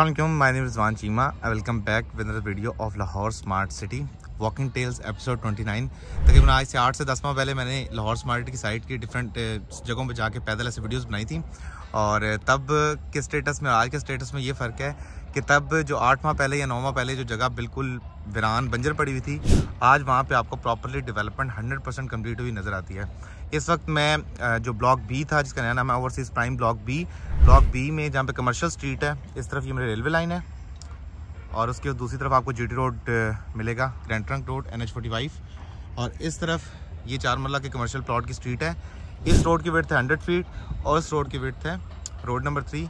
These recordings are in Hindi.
Aslam my name Rizwan Cheema I welcome back with video of Lahore smart city walking tales episode 29 तकरीबन आज से आठ से दस माह पहले मैंने लाहौर स्मार्ट की साइट की डिफरेंट जगहों पर जाके पैदल ऐसे वीडियोस बनाई थी और तब के स्टेटस में आज के स्टेटस में ये फ़र्क है कि तब जो आठ माह पहले या नौ माह पहले जो जगह बिल्कुल वीरान बंजर पड़ी हुई थी आज वहाँ पर आपको properly development hundred percent complete हुई नज़र आती है इस वक्त मैं जो ब्लॉक बी था जिसका नया नाम है overseas prime block B block B में जहाँ पे कमर्शियल स्ट्रीट है इस तरफ ये मेरे रेलवे लाइन है और उसके दूसरी तरफ आपको जी रोड मिलेगा grand trunk road N H और इस तरफ ये चार मरला के कमर्शियल प्लॉट की स्ट्रीट है इस रोड की विर्थ है हंड्रेड फीट और इस रोड की विर्थ है रोड नंबर थ्री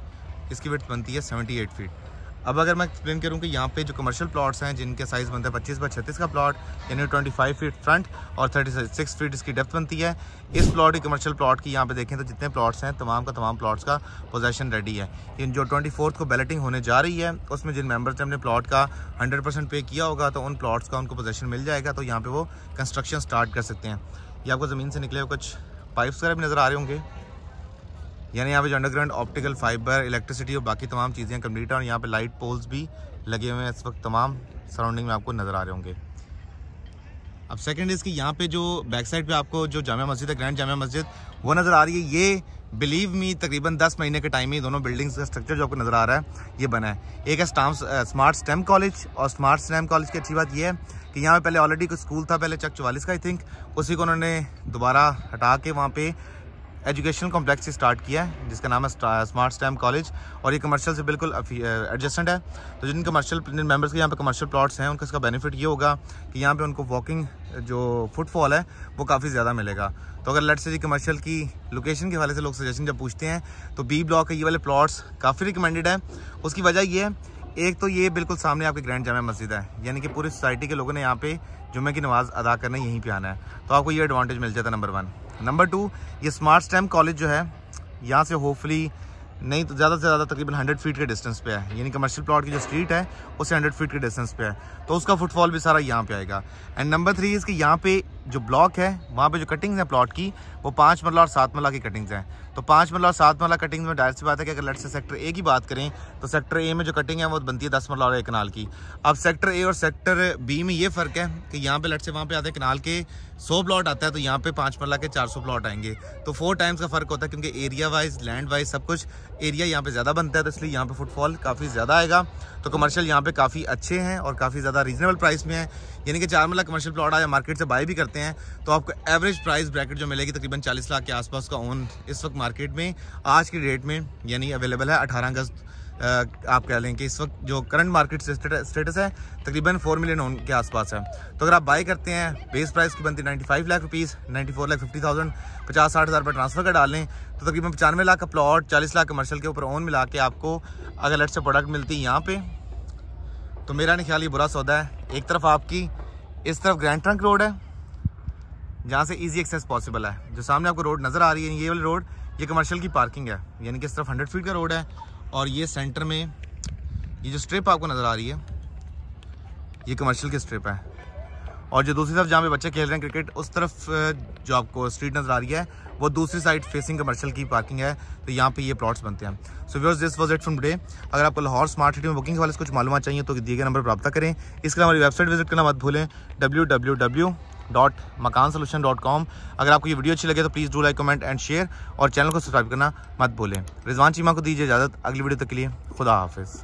इसकी विर्थ बनती है सेवेंटी एट फीट अब अगर मैं एक्सप्लेन करूँ कि यहाँ पे जो कमर्शियल प्लॉट्स हैं जिनके साइज़ बनता है पच्चीस बाई छत्तीस का प्लॉट यानी ट्वेंटी फाइव फीट फ्रंट और थर्टी सिक्स फीट इसकी डेप्थ बनती है इस प्लॉट की कमर्शियल प्लॉट की यहाँ पे देखें तो जितने प्लॉट्स हैं तमाम का तमाम प्लॉट्स का पोजेशन रेडी है इन जो ट्वेंटी को बैलेटिंग होने जा रही है उसमें जिन मेम्बर्स ने अपने प्लॉट का हंड्रेड पे किया होगा तो उन प्लाट्स का उनको पोजेशन मिल जाएगा तो यहाँ पर वो कंस्ट्रक्शन स्टार्ट कर सकते हैं या आपको ज़मीन से निकले हुए कुछ पाइप्स वगैरह भी नज़र आ रहे होंगे यानी यहाँ पे जो अंडरग्राउंड ऑप्टिकल फाइबर इलेक्ट्रिसिटी और बाकी तमाम चीज़ें कम्प्लीट हैं और यहाँ पे लाइट पोल्स भी लगे हुए हैं इस वक्त तमाम सराउंडिंग में आपको नज़र आ रहे होंगे अब सेकंड इसकी यहाँ पे जो बैक साइड पे आपको जो जामा मस्जिद है ग्रैंड जामा मस्जिद वो नज़र आ रही है ये बिलीव मी तकरीबन दस महीने के टाइम में दोनों बिल्डिंग्स का स्ट्रक्चर जो आपको नज़र आ रहा है ये बना है एक है स्टाम स्मार्ट स्टेम कॉलेज और स्मार्ट स्टेम कॉलेज की अच्छी बात यह है कि यहाँ पे पहले ऑलरेडी कुछ स्कूल था पहले चक चवालीस का आई थिंक उसी को उन्होंने दोबारा हटा के वहाँ पे एजुकेशनल कॉम्प्लेक्स स्टार्ट किया है जिसका नाम है स्मार्ट स्टैम कॉलेज और ये कमर्शियल से बिल्कुल एडजस्टेंट है तो जिन कमर्शियल जिन मेम्बर्स के यहाँ पे कमर्शियल प्लॉट्स हैं उनका इसका बेनिफिट ये होगा कि यहाँ पे उनको वॉकिंग जो फुटफॉल है वो काफ़ी ज़्यादा मिलेगा तो अगर लट से जी कमर्शियल की लोकेशन के हवाले से लोग सजेशन जब पूछते हैं तो बी ब्लॉक के ये वाले प्लाट्स काफ़ी रिकमेंडेड है उसकी वजह ये है एक तो ये बिल्कुल सामने आपकी ग्रैंड जामा मस्जिद है यानी कि पूरी सोसाइटी के लोगों ने यहाँ पे जुम्मे की नमाज़ अदा करना यहीं पे आना है तो आपको ये एडवांटेज मिल जाता है नंबर वन नंबर टू ये स्मार्ट स्टैम कॉलेज जो है यहाँ से होपफुली नहीं तो ज़्यादा से ज़्यादा तकरीबन 100 फीट के डिस्टेंस पे है यानी कमर्शियल प्लॉट की जो स्ट्रीट है उसे 100 फीट के डिस्टेंस पे है तो उसका फुटफॉल भी सारा यहाँ पे आएगा एंड नंबर थ्री इसके यहाँ पे जो ब्लॉक है वहाँ पे जो कटिंग्स हैं प्लॉट की वो पाँच मरला और सात मरला की कटिंग्स हैं तो पाँच मरला और सात मरला कटिंग्स में डायरेक्ट सी बात है कि अगर लट से सेक्टर ए की बात करें तो सेक्टर ए में जो कटिंग है वो बनती है दस मरला और एक कनाल की अब सेक्टर ए और सेक्टर बी में ये फ़र्क है कि यहाँ पर लट से वहाँ पर आते हैं कनाल के सौ प्लाट आता है तो यहाँ पर पाँच मरला के चार सौ प्लॉट आएंगे तो फोर टाइम्स का फ़र्क होता है क्योंकि एरिया वाइज लैंड वाइज सब कुछ एरिया यहाँ पर ज़्यादा बनता है तो इसलिए यहाँ पर फुटफॉल काफ़ी ज़्यादा आएगा तो कमर्शियल यहाँ पर काफ़ी अच्छे हैं और काफ़ी ज़्यादा रीज़नेबल प्राइस में है यानी कि चार मल्ला कमर्शियल प्लॉट आज मार्केट से बाय भी करते हैं तो आपको एवरेज प्राइस ब्रैकेट जो मिलेगी तकरीबन चालीस लाख के आसपास का ओन इस वक्त मार्केट में आज की डेट में यानी अवेलेबल है अठारह अगस्त आप कह लें कि इस वक्त जो करंट मार्केट स्टेटस है तकरीबन फोर मिलियन ओन के आसपास है तो अगर आप बाई करते हैं बेस प्राइस की बनती ninety five lakh rupees ninety four lakh fifty thousand पचास साठ हज़ार रुपये ट्रांसफर का डालें तो तकरीबन पचानवे लाख का प्लॉट चालीस लाख कमर्शियल के ऊपर ओन मिला के आपको अगर लट से प्रोडक्ट मिलती है यहाँ पर तो मेरा नहीं ख्याल ये बुरा सौदा है एक तरफ आपकी इस तरफ ग्रैंड ट्रंक रोड है जहाँ से इजी एक्सेस पॉसिबल है जो सामने आपको रोड नज़र आ रही है ये वाली रोड ये कमर्शियल की पार्किंग है यानी कि इस तरफ हंड्रेड फीट का रोड है और ये सेंटर में ये जो स्ट्रिप आपको नज़र आ रही है ये कमर्शियल की स्ट्रिप है और जो दूसरी तरफ जहाँ पे बच्चे खेल रहे हैं क्रिकेट उस तरफ जो आपको स्ट्रीट नज़र आ रही है वो दूसरी साइड फेसिंग कमर्शियल की पार्किंग है तो यहाँ पे ये प्लॉट्स बनते हैं so viewers this was it from day अगर आपको लाहौर स्मार्ट सिटी में बुकिंग वाले कुछ मालूम चाहिए तो दिए गए नंबर प्राप्त करें इसके लिए हमारी वेबसाइट विजिट करना मत भूलें W dot Makan solution dot com अगर आपको ये वीडियो अच्छी लगे तो please do like comment and share और चैनल को सब्सक्राइब करना मत भूलें रिजवान चीमा को दीजिए इजाज़त अगली वीडियो तक के लिए खुदा हाफिज़